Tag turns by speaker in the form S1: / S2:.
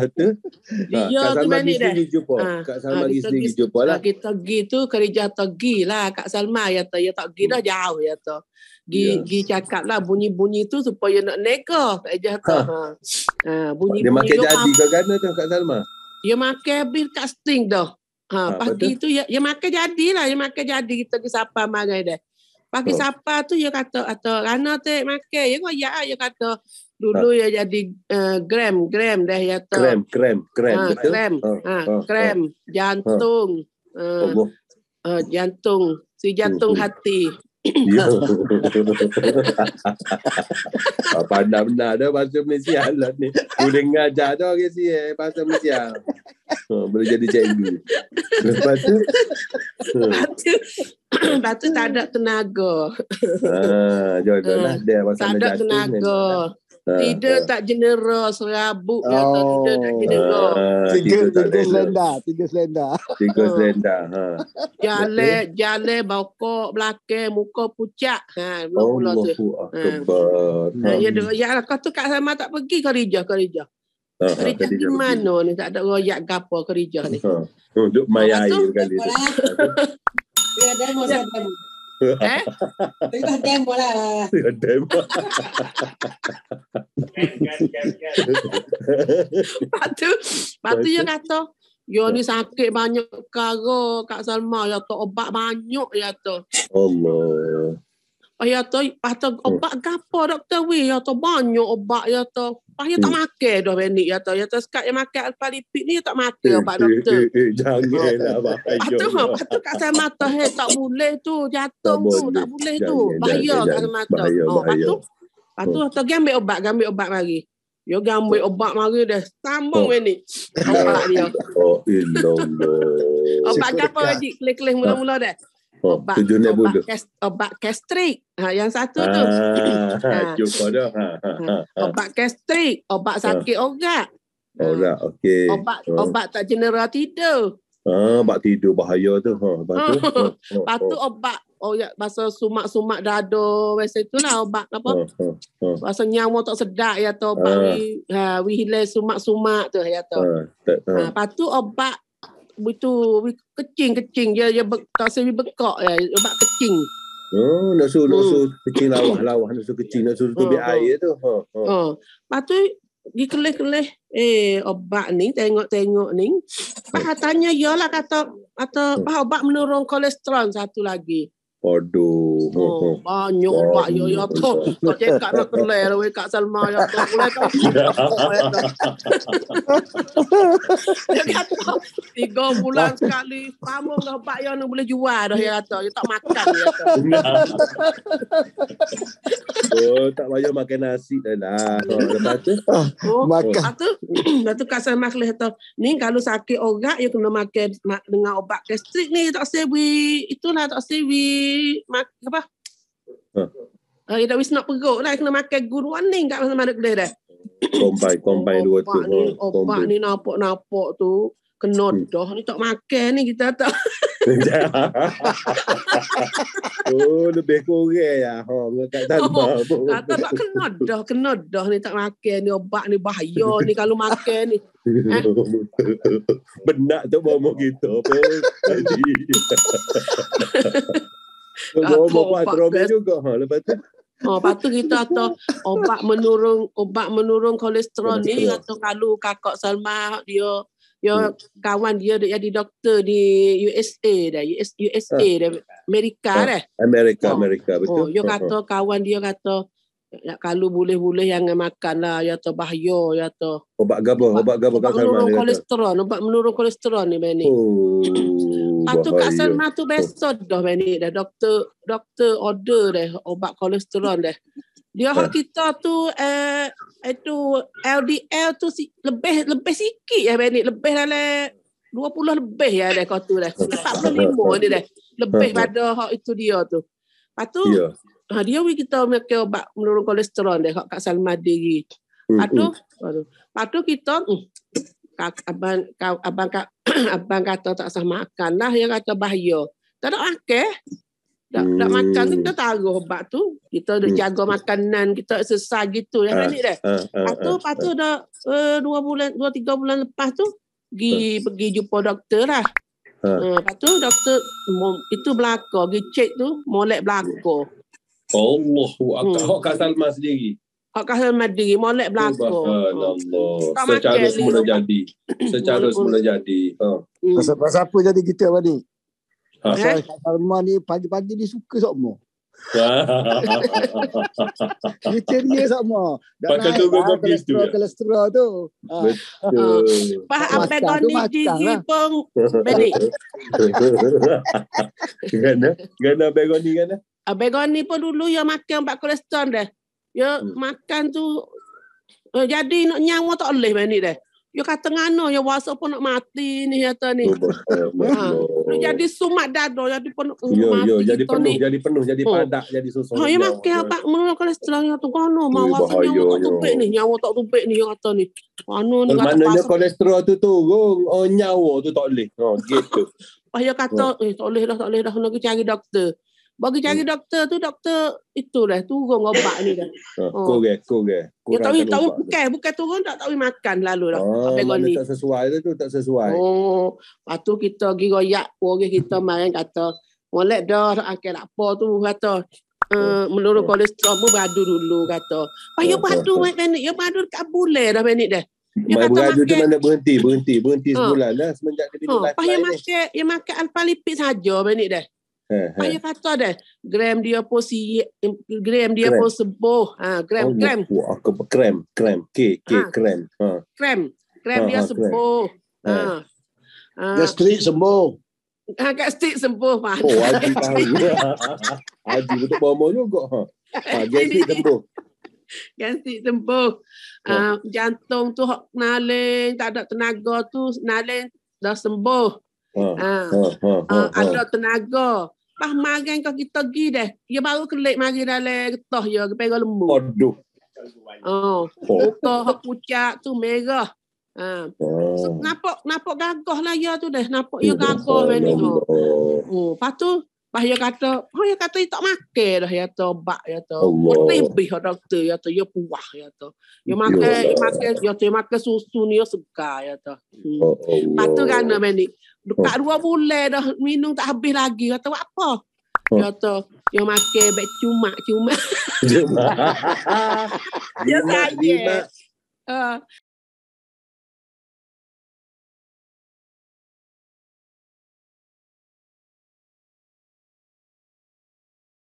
S1: Ada. Ya, ha, Kak Salma Gisli ni jumpa. Ha, Kak Salma ha, Gisli ni jumpa lah. Kita pergi tu, kerja pergi lah. Kak Salma, ya, ya tak pergi dah jauh. Ya tu. Gi, yes. Ya. gi cakap lah bunyi-bunyi tu supaya nak neka. Kak Ejah tu. Ha. Ha. bunyi -bunyi Dia makin jadi ke mana tu Kak Salma? Dia makin habis casting dah. Ha, ha pagi tu ya, ya makan jadilah, ya makan jadi kita di sapa mangai deh. Pagi so. sapa tu dia kata atau rana tu makan. Ya kau ya dia kata dulu ya jadi uh, gram gram dah ya tu. Gram gram gram. Ha, betul? gram. Ha, gram jantung. Ha. jantung si jantung hmm. hati. Apa ya. nak benar dah bahasa Malaysia lah ni. Boleh ngajar dah orang si eh bahasa Malaysia. Boleh jadi cikgu. Lepas tu. Lepas hmm. ah, ah, ah, tak ada tenaga. Ha, jauh -jauh lah dia pasal tak ada tenaga. Tidak uh, tak jenera serabut oh, atau tidak tak jenera. Uh, tiga selenda, tiga selenda. Tiga selenda. Ha. Jale, jale bokok belakang muka pucat. Ha, oh, mula tu. Allahu ha. Ya, ya, ya lah, kau tu kat sama tak pergi kerja, kerja. Uh, kerja di mana ni? Tak ada royak gapo kerja ni. Uh, duduk main kali Tengah demo saya demo. Eh? Tengah demo lah. Tengah demo. Patu, patu yang kata, Yo ni sakit banyak karo Kak Salma ya tu obat banyak ya tu. Allah. Oh ya tu, pasti hmm. obat gapo doktor we ya tu banyak obat ya tu. Pasti tak hmm. makan dah benik ya tu. Ya tu sekat yang makan alfa lipid ni tak makan eh, obat eh, doktor. Eh, jangan lah bahaya. Ah oh. tu oh, pasti kat saya mata he tak boleh tu jatuh tu tak boleh tu. Bahaya kat mata. Oh pasti pasti tu hmm. gambe obat gambe obat mari. Yo gambe obat mari dah sambung we ni. Obat dia. Oh Allah. Obat gapo dik klik-klik mula-mula dah. Oh, obat, obat, pun kast, obat gastrik. Ha, yang satu ah, tu. Ha, jumpa dah. Ha, ha, ha. ha, ha. Obat gastrik. Obat ha. sakit ha. ogat. Ha. Ogat, okey. Obat, ha. obat tak general tidur. Ha, obat tidur bahaya tu. Ha, obat tu. Lepas ha. tu obat. Oh ya, pasal sumak-sumak dado, itu itulah obat apa? Pasal ha, ha, ha. nyawa tak sedap ya tu obat ah. ha. Ha, wihile sumak-sumak tu ya tu. Ha, ha. ha. Lepas tu obat itu kecing kecing dia dia tak dia bekak ya eh. lebat kecing oh nak suruh nak hmm. suruh kecing lawah lawah nak suruh kecing nak suruh tu biar hmm, hmm. air tu ha ha, ha. patu di kelih kelih eh obat ni tengok tengok ni pak tanya lah kata atau pak obat menurun kolesterol satu lagi aduh Oh, oh, oh. banyak pak yo yo tu tu cek kat nak kelai lah kak Salma yo tu kelai kan tiga bulan sekali kamu dengan pak yo ya, nak boleh jual dah yo ya, to. yo ya, tak makan yo tu oh tak payah makan nasi dah lah kata tu ah, makan tu dah tu kak Salma kelai tu ni kalau sakit orang yo kena makan dengan obat gastrik ni tak sebi itulah tak sebi mak apa Uh, you know, it's not perut lah. Kena makan good warning kat pasal mana kena dah. Kombai, kombai dua tu. Ni, ha, opak ni napok napok tu. Kena hmm. dah ni tak makan ni kita tak. oh, lebih kurang ya. Ha, kat tanda. Kata tak kena dah, kena dah ni tak makan ni obat ni bahaya ni kalau makan ni. Eh? Benak tu bawa mok kita pun. Bawa mok juga. Ha, lepas tu. Oh, lepas tu kita atau obat menurun obat menurun kolesterol ni atau kalau kakak Salma dia dia hmm. kawan dia dia jadi doktor di USA dah USA dah Amerika ah. dah. Amerika oh. Amerika betul. Oh, dia ah, ah. kata kawan dia kata nak kalau boleh-boleh jangan makan lah ya tu bahaya ya tu. Obat gaba, obat gaba kat Salman. Menurun ya kolesterol, obat menurun kolesterol ni Benny. Oh. Patu kat Salman tu best oh. dah Benny dah doktor doktor order deh obat kolesterol deh. Dia hak eh. kita tu eh itu LDL tu si, lebih lebih sikit ya Benny, lebih dalam 20 lebih ya deh kau tu deh. 45 ni deh. Lebih eh. pada hak itu dia tu. Patu yeah ha, dia bagi kita makan obat menurun kolesterol dia kak Salma diri. Patu, patu. Patu kita hmm, kak, abang kak, abang kak, abang kata tak sah makan lah yang kata bahaya. Tak ada akeh. Tak hmm. makan tu kita taruh obat tu. Kita dah hmm. jaga makanan, kita sesah gitu ya kan dia. Ah, ah, patu patu dah eh, dua bulan dua tiga bulan lepas tu pergi pergi jumpa doktor lah. Uh. Uh, lepas tu doktor itu belakang, pergi cek tu, molek belakang. Allah hmm. Hak Salma sendiri Hak Kak Salma sendiri Molek belakang Subhanallah Secara semula jadi Secara hmm. semula jadi ha. Hmm. Pasal, pasal jadi kita apa ni ha. Eh? Pasal eh? ni Pagi-pagi ni suka sok mo. sama Kriteria sama. Pakai tu gua kopi tu. Kolesterol tu. Ha. Betul. apa ape kon di gigi lah. pun. Gana, gana begoni gana. Abegon ah, ni pun dulu yang makan pak kolesterol deh. Yo hmm. makan tu uh, jadi nak nyawa tak boleh ni deh. Yo kata ngano yo waso pun nak mati ni kata ni. ha. Jadi sumak dado jadi pun nak yo, mati. Yo jadi penuh, jadi penuh oh. jadi penuh jadi padak jadi susah. Ha yo makan apa mengelola kolesterol yo tu kono mau waso pun tak tumpek ni nyawa tak tumpek ni yo kata ni. Anu ni kata Mananya kolesterol tu turun oh nyawa tu tak boleh. Oh gitu. Ayah kata, eh, tak boleh dah, tak boleh dah. Nanti cari doktor. Bagi cari hmm. doktor tu, doktor itulah, turun obat ni dah. Kurang, ha, oh. kurang. Dia tak boleh, tak bukan, bukan turun, tak tahu makan lalu dah. Oh, mana ni. tak sesuai tu, tak sesuai. Oh, lepas kita pergi royak, orang kita main kata, Molek dah, akhir apa tu, kata, Uh, menurut kolesterol pun beradu dulu kata. Pak ya, oh, ya beradu mai panik, ya beradu tak boleh dah panik dah. Ya kata beradu tu mana berhenti, berhenti, berhenti ah. sebulan dah semenjak kita oh, Pak ya makan, ya makan alfa lipid saja panik dah. Ha, ha. kata dah. Gram dia pun si gram dia pun sebuah. Ha, gram oh, gram. Oh, aku gram, gram. K K gram. Ha. Gram. Gram ha. ha, dia sebuah. Ha. Ha. Eh. ha. street sembuh. Ha, kat street sembuh, Pak. Oh, Haji tahu. Haji betul bomo juga. Ha. Ha, jadi sembuh. Ganti sembuh. Ha. jantung tu hok naling, tak ada tenaga tu naling dah sembuh. Ha. Ada tenaga. Pas maring kau kita pergi deh. Dia ya, baru kelik mari dalam getah ya. Dia pegang lembu. Aduh. Oh. oh. Getah kucak tu merah. Ha. So, oh. napok, napok gagah lah ya tu deh. Napok ya gagah. Ya ha. Oh. Lepas tu. Pas dia kata, oh dia kata tak makan, dah ya tu bak ya tu. Lebih doktor ya tu ya puah ya tu. Yo ya ya makan, yo ya makan, yo tu make susu ni yo suka ya tu. Hmm. Oh, tu kan nama ni. Dekat hmm. dua bulan dah minum tak habis lagi. Kata apa? Hmm. Ya tu. Yo make bek cuma cuma. Cuma. Ya saya.